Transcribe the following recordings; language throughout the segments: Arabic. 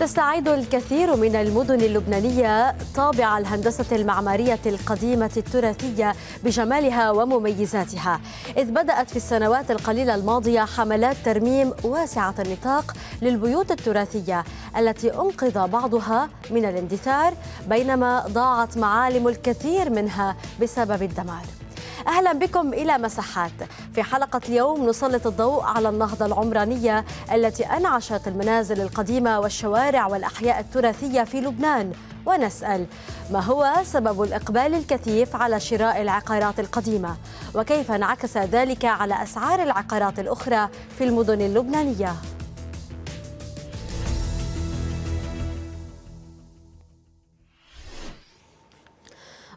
تستعيد الكثير من المدن اللبنانية طابع الهندسة المعمارية القديمة التراثية بجمالها ومميزاتها إذ بدأت في السنوات القليلة الماضية حملات ترميم واسعة النطاق للبيوت التراثية التي أنقذ بعضها من الاندثار بينما ضاعت معالم الكثير منها بسبب الدمار أهلا بكم إلى مساحات في حلقة اليوم نسلط الضوء على النهضة العمرانية التي أنعشت المنازل القديمة والشوارع والأحياء التراثية في لبنان ونسأل ما هو سبب الإقبال الكثيف على شراء العقارات القديمة وكيف انعكس ذلك على أسعار العقارات الأخرى في المدن اللبنانية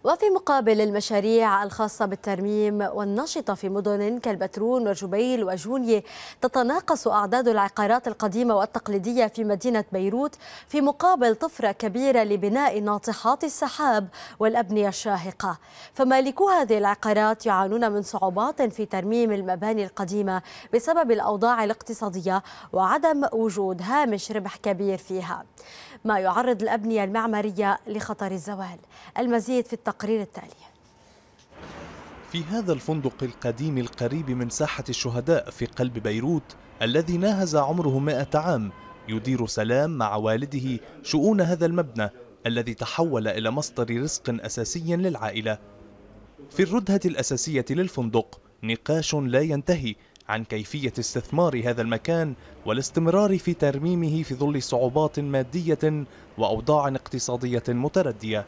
وفي مقابل المشاريع الخاصة بالترميم والنشطة في مدن كالبترون وجبيل وجونية تتناقص أعداد العقارات القديمة والتقليدية في مدينة بيروت في مقابل طفرة كبيرة لبناء ناطحات السحاب والأبنية الشاهقة فمالكو هذه العقارات يعانون من صعوبات في ترميم المباني القديمة بسبب الأوضاع الاقتصادية وعدم وجود هامش ربح كبير فيها ما يعرض الأبنية المعمارية لخطر الزوال المزيد في التقليد التقرير التالي في هذا الفندق القديم القريب من ساحة الشهداء في قلب بيروت الذي ناهز عمره مائة عام يدير سلام مع والده شؤون هذا المبنى الذي تحول إلى مصدر رزق أساسي للعائلة في الردهة الأساسية للفندق نقاش لا ينتهي عن كيفية استثمار هذا المكان والاستمرار في ترميمه في ظل صعوبات مادية وأوضاع اقتصادية متردية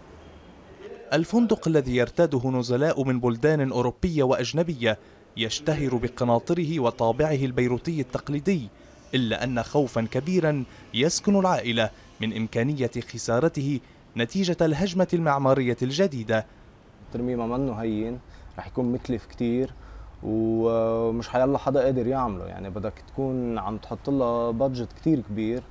الفندق الذي يرتاده نزلاء من بلدان أوروبية وأجنبية يشتهر بقناطره وطابعه البيروتي التقليدي إلا أن خوفا كبيرا يسكن العائلة من إمكانية خسارته نتيجة الهجمة المعمارية الجديدة ترميمة منه هين رح يكون مكلف كتير ومش حيلا حدا قادر يعمله يعني بدك تكون عم تحط لها بادجت كتير كبير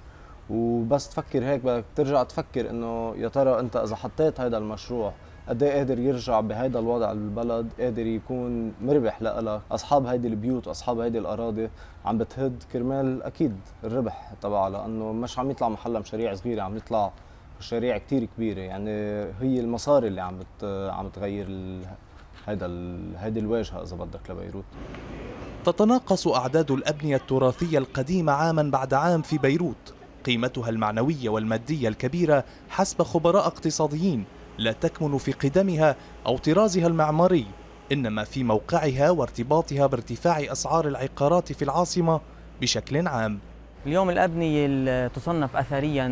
وبس تفكر هيك بدك ترجع تفكر انه يا ترى انت اذا حطيت هذا المشروع قد ايه قادر يرجع بهذا الوضع البلد قادر يكون مربح لإلك اصحاب هيدي البيوت واصحاب هيدي الاراضي عم بتهد كرمال اكيد الربح تبعها لانه مش عم يطلع محلها مشاريع صغيره عم يطلع مشاريع كتير كبيره يعني هي المصاري اللي عم بت... عم تغير ال... هذا ال... الواجهه اذا بدك لبيروت تتناقص اعداد الابنيه التراثيه القديمه عاما بعد عام في بيروت قيمتها المعنويه والماديه الكبيره حسب خبراء اقتصاديين لا تكمن في قدمها أو طرازها المعماري إنما في موقعها وارتباطها بارتفاع أسعار العقارات في العاصمة بشكل عام اليوم الأبنية اللي تصنف أثريا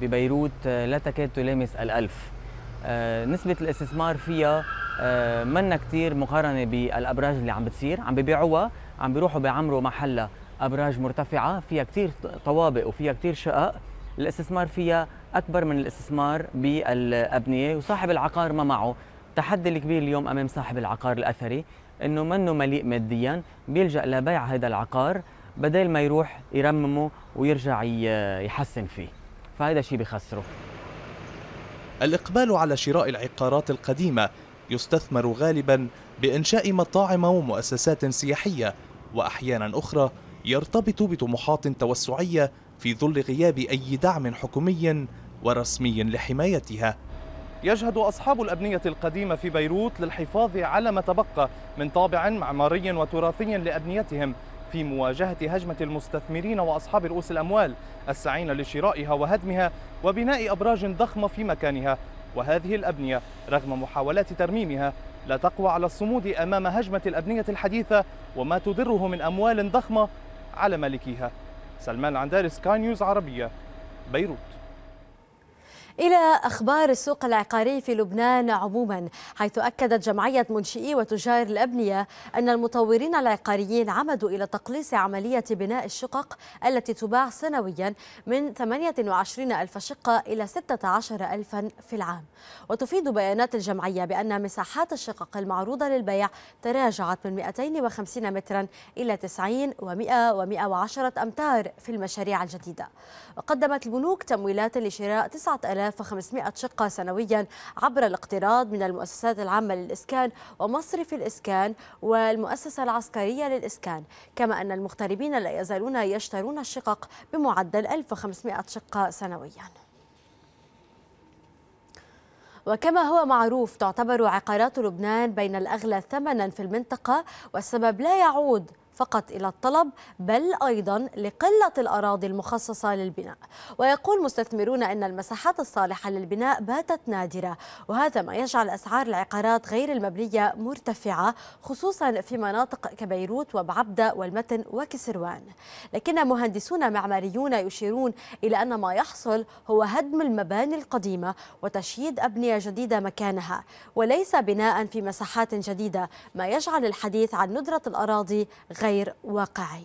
ببيروت لا تكاد تلامس الألف آه، نسبة الاستثمار فيها آه، منا كتير مقارنة بالأبراج اللي عم بتصير عم ببيعوها عم بيروحوا بيعمروا محلها أبراج مرتفعة فيها كتير طوابق وفيها كتير شقق الاستثمار فيها اكبر من الاستثمار بالابنيه وصاحب العقار ما معه التحدي الكبير اليوم امام صاحب العقار الاثري انه منه مليء ماديا بيلجا لبيع هذا العقار بدل ما يروح يرممه ويرجع يحسن فيه فهذا شيء بخسره الإقبال على شراء العقارات القديمة يستثمر غالبا بإنشاء مطاعم ومؤسسات سياحية وأحيانا أخرى يرتبط بطموحات توسعية في ظل غياب أي دعم حكومي ورسمي لحمايتها يجهد أصحاب الأبنية القديمة في بيروت للحفاظ على ما تبقى من طابع معماري وتراثي لأبنيتهم في مواجهة هجمة المستثمرين وأصحاب رؤوس الأموال السعين لشرائها وهدمها وبناء أبراج ضخمة في مكانها وهذه الأبنية رغم محاولات ترميمها لا تقوى على الصمود أمام هجمة الأبنية الحديثة وما تدره من أموال ضخمة على مالكيها سلمان العنداري سكاي نيوز عربية بيروت إلى أخبار السوق العقاري في لبنان عموما حيث أكدت جمعية منشئي وتجار الأبنية أن المطورين العقاريين عمدوا إلى تقليص عملية بناء الشقق التي تباع سنويا من 28 ألف شقة إلى 16 ألفا في العام وتفيد بيانات الجمعية بأن مساحات الشقق المعروضة للبيع تراجعت من 250 مترا إلى 90 و100 و110 أمتار في المشاريع الجديدة وقدمت البنوك تمويلات لشراء 9000 3500 شقة سنويا عبر الاقتراض من المؤسسات العامة للإسكان ومصرف الإسكان والمؤسسة العسكرية للإسكان كما أن المغتربين لا يزالون يشترون الشقق بمعدل 1500 شقة سنوياً وكما هو معروف تعتبر عقارات لبنان بين الأغلى ثمنا في المنطقة والسبب لا يعود فقط إلى الطلب بل أيضا لقلة الأراضي المخصصة للبناء ويقول مستثمرون أن المساحات الصالحة للبناء باتت نادرة وهذا ما يجعل أسعار العقارات غير المبنية مرتفعة خصوصا في مناطق كبيروت وبعبدة والمتن وكسروان لكن مهندسون معماريون يشيرون إلى أن ما يحصل هو هدم المباني القديمة وتشييد أبنية جديدة مكانها وليس بناء في مساحات جديدة ما يجعل الحديث عن ندرة الأراضي غير غير واقعي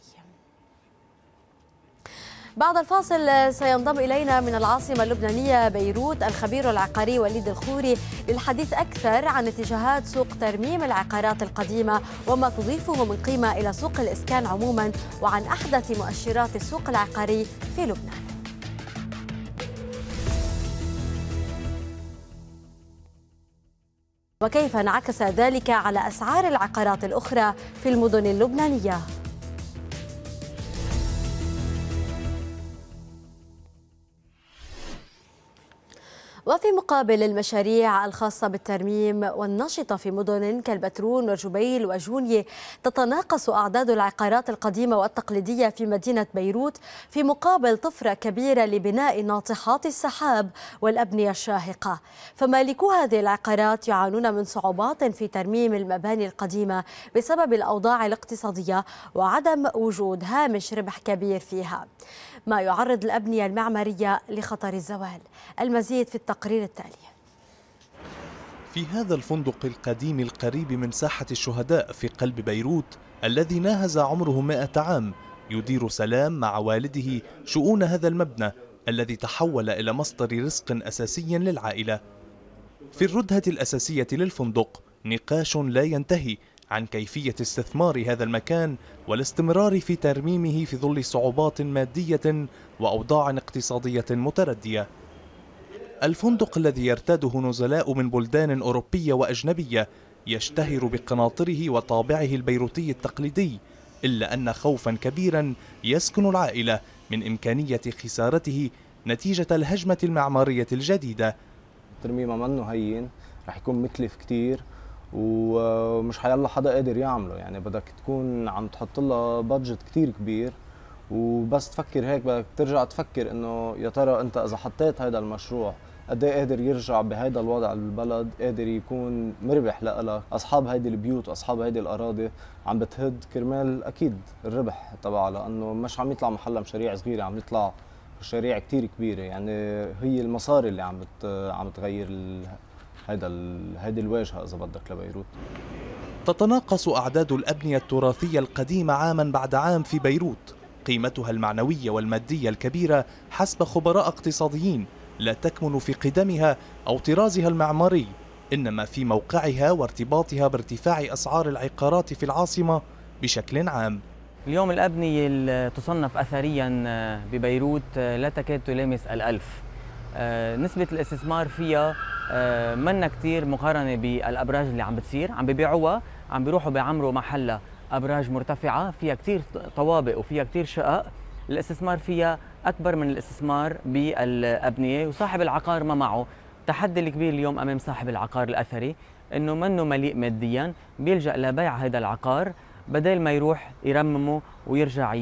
بعد الفاصل سينضم إلينا من العاصمة اللبنانية بيروت الخبير العقاري وليد الخوري للحديث أكثر عن اتجاهات سوق ترميم العقارات القديمة وما تضيفه من قيمة إلى سوق الإسكان عموما وعن أحدث مؤشرات السوق العقاري في لبنان وكيف انعكس ذلك على أسعار العقارات الأخرى في المدن اللبنانية وفي مقابل المشاريع الخاصة بالترميم والنشطة في مدن كالبترون وجبيل وجونية تتناقص أعداد العقارات القديمة والتقليدية في مدينة بيروت في مقابل طفرة كبيرة لبناء ناطحات السحاب والأبنية الشاهقة فمالكو هذه العقارات يعانون من صعوبات في ترميم المباني القديمة بسبب الأوضاع الاقتصادية وعدم وجود هامش ربح كبير فيها ما يعرض الأبنية المعمارية لخطر الزوال المزيد في التقرير التالي في هذا الفندق القديم القريب من ساحة الشهداء في قلب بيروت الذي ناهز عمره مائة عام يدير سلام مع والده شؤون هذا المبنى الذي تحول إلى مصدر رزق أساسي للعائلة في الردهة الأساسية للفندق نقاش لا ينتهي عن كيفية استثمار هذا المكان والاستمرار في ترميمه في ظل صعوبات مادية وأوضاع اقتصادية متردية الفندق الذي يرتاده نزلاء من بلدان أوروبية وأجنبية يشتهر بقناطره وطابعه البيروتي التقليدي إلا أن خوفا كبيرا يسكن العائلة من إمكانية خسارته نتيجة الهجمة المعمارية الجديدة ترميمه منه هين رح يكون مكلف كتير و... مش حيلا حدا قادر يعمله يعني بدك تكون عم تحط لها بادجت كثير كبير وبس تفكر هيك بدك ترجع تفكر انه يا ترى انت اذا حطيت هذا المشروع قد ايه قادر يرجع بهيدا الوضع البلد قادر يكون مربح لإلك اصحاب هيدي البيوت واصحاب هيدي الاراضي عم بتهد كرمال اكيد الربح تبعها لانه مش عم يطلع محلها مشاريع صغيره عم يطلع مشاريع كثير كبيره يعني هي المصاري اللي عم بت... عم تغير ال... هذا هذه الواجهه اذا بدك لبيروت تتناقص اعداد الابنيه التراثيه القديمه عاما بعد عام في بيروت قيمتها المعنويه والماديه الكبيره حسب خبراء اقتصاديين لا تكمن في قدمها او طرازها المعماري انما في موقعها وارتباطها بارتفاع اسعار العقارات في العاصمه بشكل عام اليوم الأبنية تصنف أثريا ببيروت لا تكاد تلامس الألف آه، نسبة الاستثمار فيها آه، منا كثير مقارنة بالأبراج اللي عم بتصير عم ببيعوها عم بيروحوا بيعمروا محلها أبراج مرتفعة فيها كثير طوابق وفيها كثير شقق الاستثمار فيها أكبر من الاستثمار بالأبنية وصاحب العقار ما معه التحدي الكبير اليوم أمام صاحب العقار الأثري انه منه مليء ماديا بيلجا لبيع هذا العقار بدل ما يروح يرممه ويرجع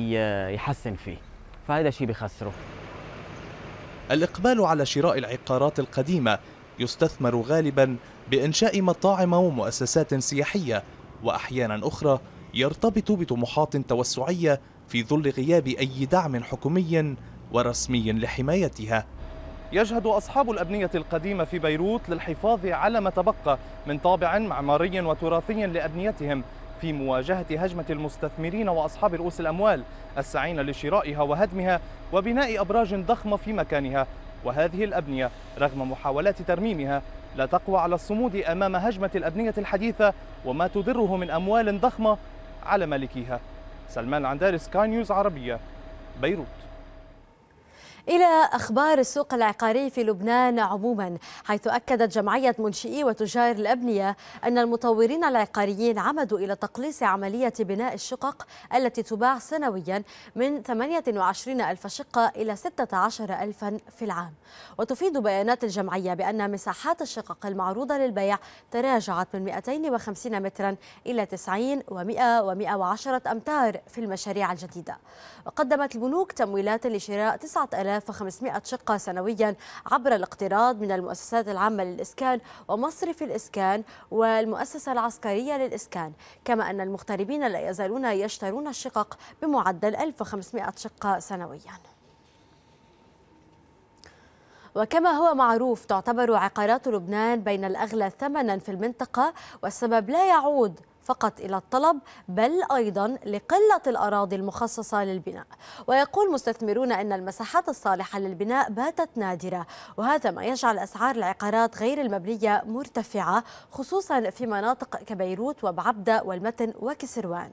يحسن فيه فهذا شيء بخسره الإقبال على شراء العقارات القديمة يستثمر غالبا بإنشاء مطاعم ومؤسسات سياحية وأحيانا أخرى يرتبط بطموحات توسعية في ظل غياب أي دعم حكومي ورسمي لحمايتها يجهد أصحاب الأبنية القديمة في بيروت للحفاظ على ما تبقى من طابع معماري وتراثي لأبنيتهم في مواجهة هجمة المستثمرين وأصحاب رؤوس الأموال السعين لشرائها وهدمها وبناء أبراج ضخمة في مكانها وهذه الأبنية رغم محاولات ترميمها لا تقوى على الصمود أمام هجمة الأبنية الحديثة وما تدره من أموال ضخمة على مالكيها سلمان العنداري سكاي نيوز عربية بيروت إلى أخبار السوق العقاري في لبنان عموما حيث أكدت جمعية منشئي وتجار الأبنية أن المطورين العقاريين عمدوا إلى تقليص عملية بناء الشقق التي تباع سنويا من 28 ألف شقة إلى 16 ألفا في العام وتفيد بيانات الجمعية بأن مساحات الشقق المعروضة للبيع تراجعت من 250 مترا إلى 90 و100 و110 أمتار في المشاريع الجديدة وقدمت البنوك تمويلات لشراء 9000 3500 شقة سنويا عبر الاقتراض من المؤسسات العامة للإسكان ومصرف الإسكان والمؤسسة العسكرية للإسكان كما أن المغتربين لا يزالون يشترون الشقق بمعدل 1500 شقة سنوياً وكما هو معروف تعتبر عقارات لبنان بين الأغلى ثمنا في المنطقة والسبب لا يعود فقط إلى الطلب بل أيضا لقلة الأراضي المخصصة للبناء ويقول مستثمرون أن المساحات الصالحة للبناء باتت نادرة وهذا ما يجعل أسعار العقارات غير المبنية مرتفعة خصوصا في مناطق كبيروت وبعبدة والمتن وكسروان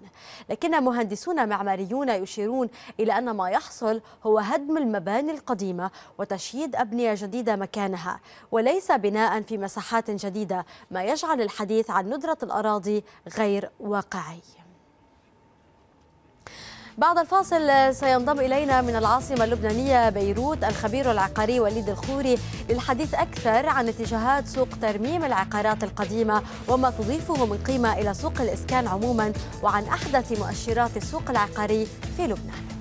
لكن مهندسون معماريون يشيرون إلى أن ما يحصل هو هدم المباني القديمة وتشييد أبنية جديدة مكانها وليس بناء في مساحات جديدة ما يجعل الحديث عن ندرة الأراضي غير غير واقعي بعد الفاصل سينضم إلينا من العاصمة اللبنانية بيروت الخبير العقاري وليد الخوري للحديث أكثر عن اتجاهات سوق ترميم العقارات القديمة وما تضيفه من قيمة إلى سوق الإسكان عموما وعن أحدث مؤشرات السوق العقاري في لبنان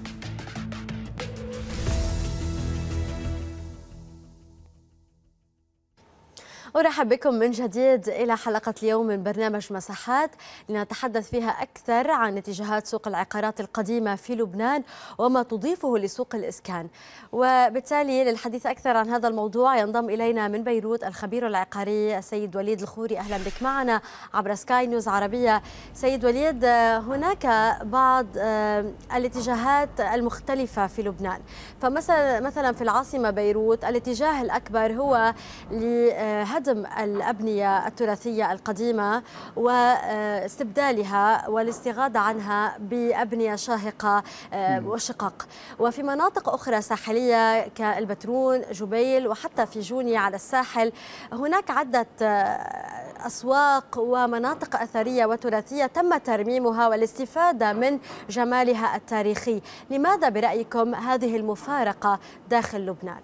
أرحب بكم من جديد إلى حلقة اليوم من برنامج مساحات لنتحدث فيها أكثر عن اتجاهات سوق العقارات القديمة في لبنان وما تضيفه لسوق الإسكان وبالتالي للحديث أكثر عن هذا الموضوع ينضم إلينا من بيروت الخبير العقاري السيد وليد الخوري أهلا بك معنا عبر سكاي نيوز عربية سيد وليد هناك بعض آه، الاتجاهات المختلفة في لبنان فمثلا مثلا في العاصمة بيروت الاتجاه الأكبر هو لهدف آه، هدم الأبنية التراثية القديمة واستبدالها والاستغادة عنها بأبنية شاهقة آه، وشقق وفي مناطق أخرى ساحلية كالبترون جبيل وحتى في جوني على الساحل هناك عدة آه، أسواق ومناطق أثرية وتراثية تم ترميمها والاستفادة من جمالها التاريخي لماذا برأيكم هذه المفارقة داخل لبنان؟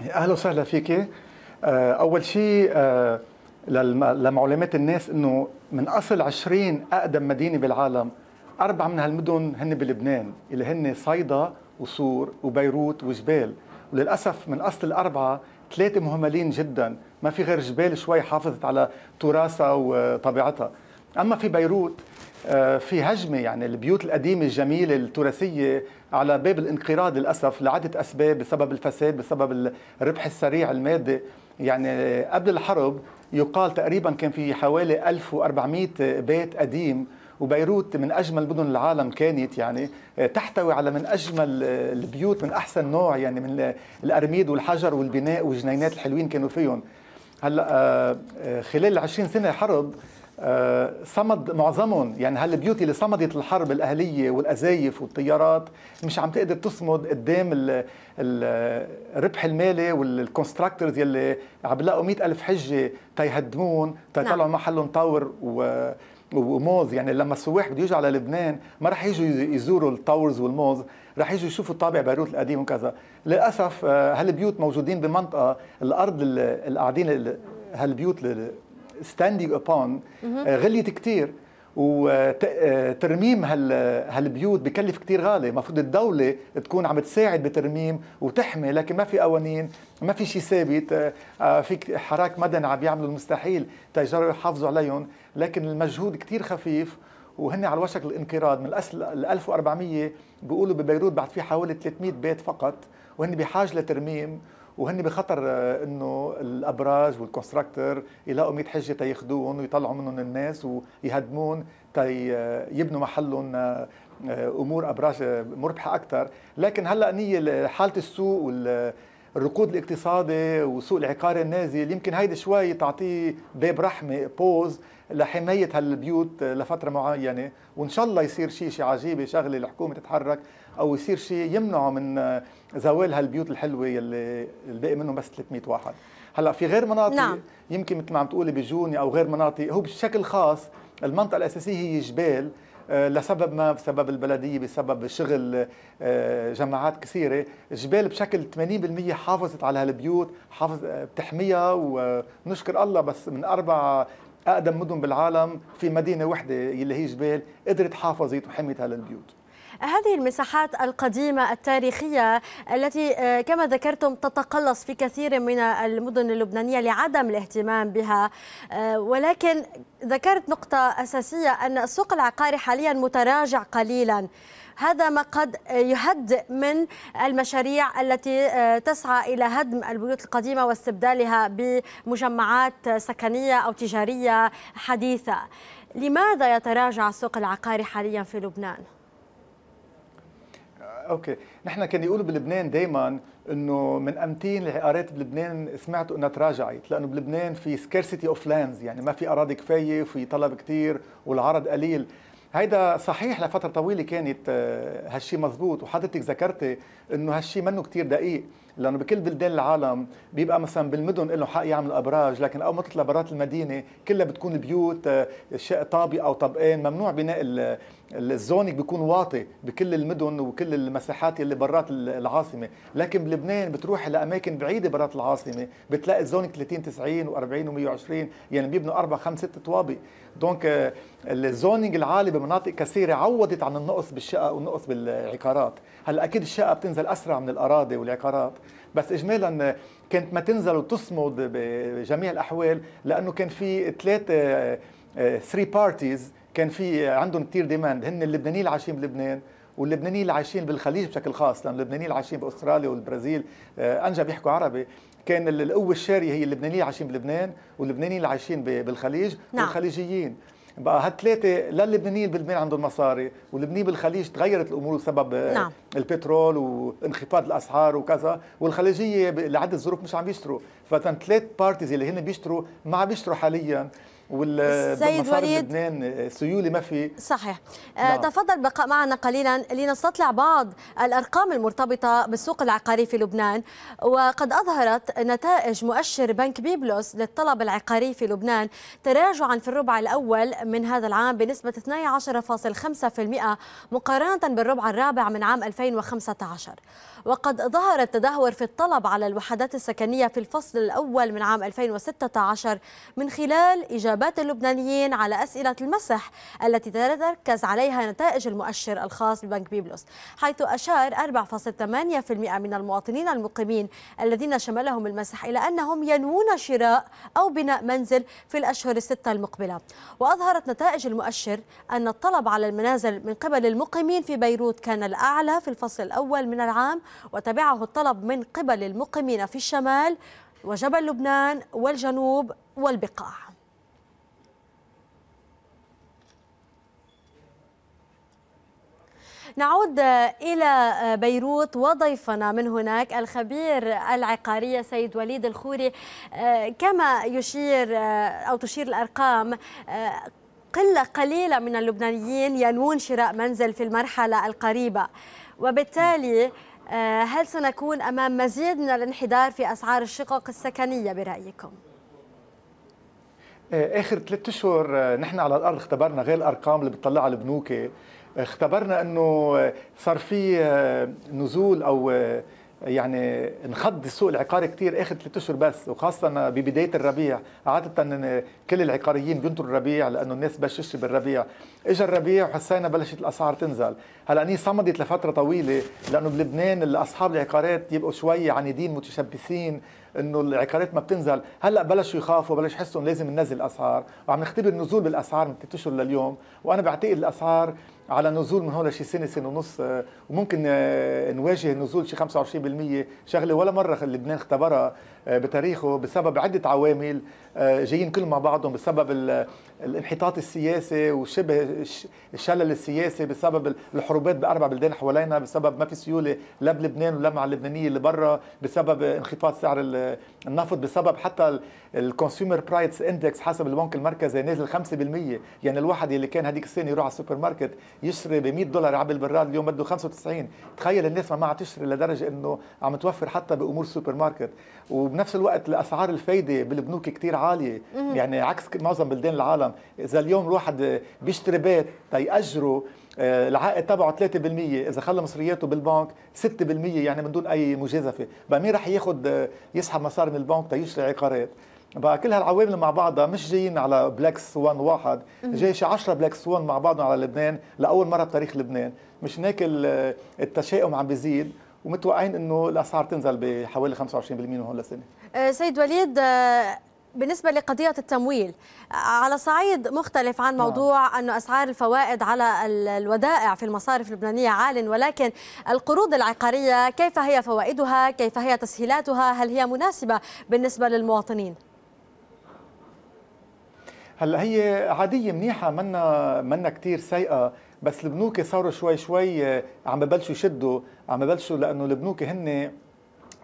اهلا وسهلا فيك آه، اول شيء آه، لمعلومات الناس انه من اصل 20 اقدم مدينه بالعالم اربع من هالمدن هن بلبنان اللي هن صيدا وسور وبيروت وجبال وللاسف من اصل الاربعه ثلاثه مهملين جدا ما في غير جبال شوي حافظت على تراثها وطبيعتها اما في بيروت آه، في هجمه يعني البيوت القديمه الجميله التراثيه على باب الانقراض للاسف لعده اسباب بسبب الفساد بسبب الربح السريع المادي يعني قبل الحرب يقال تقريبا كان في حوالي 1400 بيت قديم وبيروت من اجمل مدن العالم كانت يعني تحتوي على من اجمل البيوت من احسن نوع يعني من الارميد والحجر والبناء والجنينات الحلوين كانوا فيهم هلا آه، آه، خلال 20 سنه حرب آه، صمد معظمهم يعني هالبيوت اللي صمدت الحرب الاهليه والازايف والطيارات مش عم تقدر تصمد قدام الربح المالي والكونستراكتورز يلي عم بيلاقوا 100000 حجه تيهدمون تيطلعوا نعم. محلهم طاور و وموز يعني لما السواح بده يجوا على لبنان ما رح يجوا يزوروا التاورز والموز رح يجوا يشوفوا طابع بيروت القديم وكذا للاسف آه، هالبيوت موجودين بمنطقه الارض اللي قاعدين هالبيوت ستاندينج ابون غليت كثير وترميم هال هالبيوت بكلف كثير غالي المفروض الدولة تكون عم تساعد بترميم وتحمي لكن ما في قوانين ما في شيء ثابت آه، آه، في حراك مدني عم يعملوا المستحيل تيجروا يحافظوا عليهم لكن المجهود كثير خفيف وهن على وشك الانقراض من الأسل ال 1400 بيقولوا ببيروت بعد في حوالي 300 بيت فقط وهن بحاجة لترميم وهن بخطر آه، انه الابراج والكونستراكتر يلاقوا 100 حجه تاخذوهم ويطلعوا منهم الناس ويهدمون تا آه، يبنوا محلهم آه، امور ابراج مربحه اكثر، لكن هلا نيه حاله السوق وال الركود الاقتصادي وسوق العقار النازل يمكن هيدي شوي تعطيه باب رحمه بوز لحمايه هالبيوت لفتره معينه وان شاء الله يصير شيء شيء عجيبه شغله الحكومه تتحرك او يصير شيء يمنعه من آه، زوال هالبيوت الحلوه يلي الباقي منهم بس 300 واحد هلا في غير مناطق نعم. يمكن مثل ما عم تقولي بجوني او غير مناطق هو بشكل خاص المنطقه الاساسيه هي جبال آه، لسبب ما بسبب البلديه بسبب شغل آه، جماعات كثيره الجبال بشكل 80% حافظت على هالبيوت حافظ بتحميها ونشكر الله بس من اربع اقدم مدن بالعالم في مدينه وحده اللي هي جبال قدرت حافظت وحميت هالبيوت هذه المساحات القديمة التاريخية التي آه، كما ذكرتم تتقلص في كثير من المدن اللبنانية لعدم الاهتمام بها آه، ولكن ذكرت نقطة أساسية أن السوق العقاري حاليا متراجع قليلا هذا ما قد يهدئ من المشاريع التي آه، تسعى إلى هدم البيوت القديمة واستبدالها بمجمعات سكنية أو تجارية حديثة لماذا يتراجع السوق العقاري حاليا في لبنان؟ اوكي نحن كان يقولوا بلبنان دائما انه من امتين العقارات بلبنان سمعتوا انها تراجعت لانه بلبنان في سكارسيتي اوف لاندز يعني ما في اراضي كفايه في طلب كثير والعرض قليل هيدا صحيح لفتره طويله كانت آه، هالشي مزبوط وحضرتك ذكرتي انه هالشي منه كتير دقيق لانه بكل بلدان العالم بيبقى مثلا بالمدن لهم حق يعملوا ابراج لكن اول ما تطلع برات المدينه كلها بتكون بيوت آه، طابق او طابقين ممنوع بناء الزونك بيكون واطي بكل المدن وكل المساحات اللي برات العاصمه لكن بلبنان بتروح لاماكن بعيده برات العاصمه بتلاقي الزونك 30 90 و40 و120 يعني بيبنوا اربع خمس ست طوابق دونك آه، الزونينج العالي بمناطق كثيره عوضت عن النقص بالشقق والنقص بالعقارات هلا اكيد الشقق بتنزل اسرع من الاراضي والعقارات بس اجمالا آه، كانت ما تنزل وتصمد بجميع الاحوال لانه كان في ثلاث ثري بارتيز كان في عندهم كثير ديماند هن اللبنانيين اللي عايشين بلبنان واللبنانيين اللي عايشين بالخليج بشكل خاص لان اللبنانيين اللي عايشين باستراليا والبرازيل آه، انجا بيحكوا عربي كان القوه الشاريه هي اللبنانيين اللي عايشين بلبنان واللبنانيين اللي عايشين بالخليج نعم. والخليجيين بقى هالثلاثه لا اللبنانيين بلبنان عندهم مصاري واللبنانيين بالخليج تغيرت الامور بسبب آه، نعم. البترول وانخفاض الاسعار وكذا والخليجيه لعده ظروف مش عم بيشتروا فكان ثلاث بارتيز اللي هن بيشتروا ما عم بيشتروا حاليا والسيد وليد لبنان سيولي ما في صحيح آه، نعم. تفضل بقاء معنا قليلا لنستطلع بعض الارقام المرتبطه بالسوق العقاري في لبنان وقد اظهرت نتائج مؤشر بنك بيبلوس للطلب العقاري في لبنان تراجعا في الربع الاول من هذا العام بنسبه 12.5% مقارنه بالربع الرابع من عام 2015 وقد ظهر التدهور في الطلب على الوحدات السكنيه في الفصل الاول من عام 2016 من خلال اجابات إجابات اللبنانيين على أسئلة المسح التي تتركز عليها نتائج المؤشر الخاص ببنك بيبلوس حيث أشار 4.8% من المواطنين المقيمين الذين شملهم المسح إلى أنهم ينوون شراء أو بناء منزل في الأشهر الستة المقبلة وأظهرت نتائج المؤشر أن الطلب على المنازل من قبل المقيمين في بيروت كان الأعلى في الفصل الأول من العام وتبعه الطلب من قبل المقيمين في الشمال وجبل لبنان والجنوب والبقاع نعود إلى بيروت وضيفنا من هناك الخبير العقارية سيد وليد الخوري كما يشير أو تشير الأرقام قلة قليلة من اللبنانيين ينوون شراء منزل في المرحلة القريبة وبالتالي هل سنكون أمام مزيد من الانحدار في أسعار الشقق السكنية برأيكم؟ آه، اخر ثلاثة اشهر آه، نحن على الارض اختبرنا غير الارقام اللي بتطلعها البنوك اختبرنا انه صار في نزول او يعني انخض السوق العقاري كثير اخر ثلاث اشهر بس وخاصه ببدايه الربيع عاده كل العقاريين بينطروا الربيع لانه الناس بلشت بالربيع اجى الربيع وحسينا بلشت الاسعار تنزل هلا هي صمدت لفتره طويله لانه بلبنان اصحاب العقارات يبقوا شوي عنيدين متشبثين انه العقارات ما بتنزل هلا بلشوا يخافوا بلشوا يحسوا لازم ننزل الاسعار وعم نختبر نزول بالاسعار من ثلاث اشهر لليوم وانا بعتقد الاسعار على نزول من هون لشي سنه سنه ونص آه، وممكن آه، نواجه نزول شي 25% شغله ولا مره لبنان اختبرها آه، بتاريخه بسبب عده عوامل جايين كل مع بعضهم بسبب الانحطاط السياسي وشبه الشلل السياسي بسبب الحروبات باربع بلدان حوالينا بسبب ما في سيوله لا بلبنان ولا مع اللبنانيه اللي برا بسبب انخفاض سعر النفط بسبب حتى الكونسيومر برايتس اندكس حسب البنك المركزي نازل 5% يعني الواحد اللي كان هذيك السنه يروح على السوبر ماركت يشتري ب 100 دولار عبي البراد اليوم بده 95 تخيل الناس ما عم تشتري لدرجه انه عم توفر حتى بامور سوبر ماركت وبنفس الوقت الاسعار الفايده بالبنوك كثير عاليه يعني عكس معظم بلدان العالم اذا اليوم الواحد بيشتري بيت تيأجره آه، العائد تبعه 3% اذا خلى مصرياته بالبنك 6% يعني من دون اي مجازفه بقى مين رح ياخذ آه، يسحب مصاري من البنك تيشتري عقارات بقى كل هالعوامل مع بعضها مش جايين على بلاك سوان واحد جاي شي 10 بلاك سوان مع بعضهم على لبنان لاول مره بتاريخ لبنان مش هناك التشاؤم عم بيزيد ومتوقعين انه الاسعار تنزل بحوالي 25% من هون لسنه أه، سيد وليد أه، بالنسبة لقضية التمويل على صعيد مختلف عن موضوع نعم. انه أسعار الفوائد على الودائع في المصارف اللبنانية عال ولكن القروض العقارية كيف هي فوائدها كيف هي تسهيلاتها هل هي مناسبة بالنسبة للمواطنين؟ هلا هي عاديه منيحه منا منا كثير سيئه بس البنوك صاروا شوي شوي آه، عم ببلشوا يشدوا عم ببلشوا لانه البنوك هن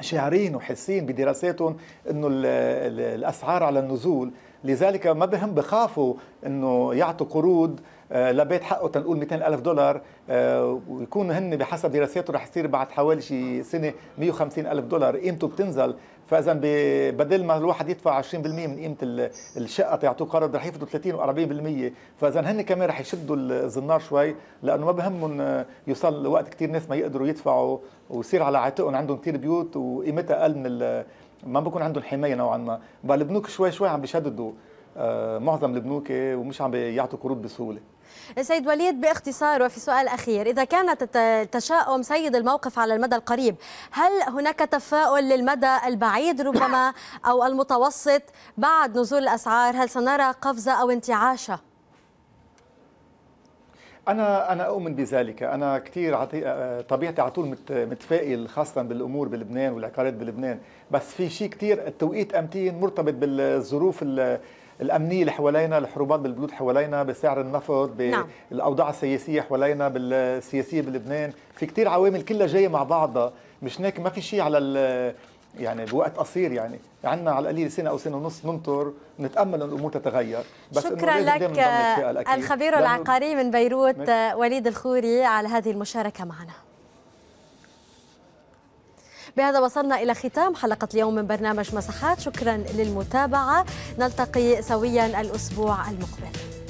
شاعرين وحسين بدراساتهم انه الاسعار على النزول لذلك ما بهم بخافوا انه يعطوا قروض آه، لبيت حقه تنقول 200 ألف دولار آه، ويكون هن بحسب دراساته رح يصير بعد حوالي شي سنة 150 ألف دولار قيمته بتنزل فاذا بدل ما الواحد يدفع 20% من قيمه الشقه تعطوه قرض رح يفوتوا 30 و40% فاذا هن كمان رح يشدوا الزنار شوي لانه ما بهمهم آه، يوصل وقت كثير ناس ما يقدروا يدفعوا ويصير على عاتقهم عندهم كثير بيوت وقيمتها اقل من ما بكون عندهم حمايه نوعا ما بقى البنوك شوي شوي عم بيشددوا آه، معظم البنوك ومش عم بيعطوا قروض بسهوله سيد وليد باختصار وفي سؤال أخير إذا كانت التشاؤم سيد الموقف على المدى القريب هل هناك تفاؤل للمدى البعيد ربما أو المتوسط بعد نزول الأسعار هل سنرى قفزة أو انتعاشة؟ أنا أنا أؤمن بذلك، أنا كثير آه، طبيعتي على طول متفائل خاصة بالأمور بلبنان والعقارات بلبنان، بس في شيء كثير التوقيت أمتين مرتبط بالظروف الامنيه اللي حوالينا الحروبات بالبيوت حوالينا بسعر النفط بالاوضاع نعم. السياسيه حوالينا بالسياسيه بلبنان في كثير عوامل كلها جايه مع بعضها مش هيك ما في شيء على يعني بوقت قصير يعني عندنا على القليل سنه او سنه ونص ننطر نتامل ان الامور تتغير بس شكرا لك الخبير العقاري من بيروت وليد الخوري على هذه المشاركه معنا بهذا وصلنا إلى ختام حلقة اليوم من برنامج مساحات شكرا للمتابعة نلتقي سويا الأسبوع المقبل